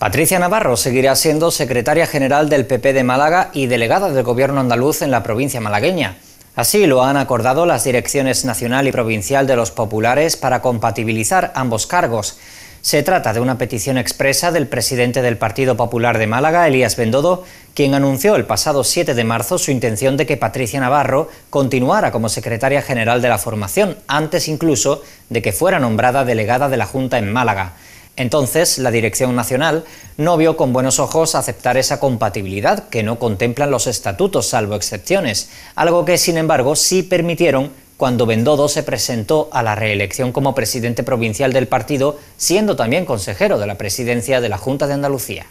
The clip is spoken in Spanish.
Patricia Navarro seguirá siendo secretaria general del PP de Málaga y delegada del Gobierno andaluz en la provincia malagueña. Así lo han acordado las direcciones nacional y provincial de los populares para compatibilizar ambos cargos. Se trata de una petición expresa del presidente del Partido Popular de Málaga, Elías Bendodo, quien anunció el pasado 7 de marzo su intención de que Patricia Navarro continuara como secretaria general de la formación, antes incluso de que fuera nombrada delegada de la Junta en Málaga. Entonces, la Dirección Nacional no vio con buenos ojos aceptar esa compatibilidad que no contemplan los estatutos, salvo excepciones, algo que, sin embargo, sí permitieron cuando Bendodo se presentó a la reelección como presidente provincial del partido, siendo también consejero de la presidencia de la Junta de Andalucía.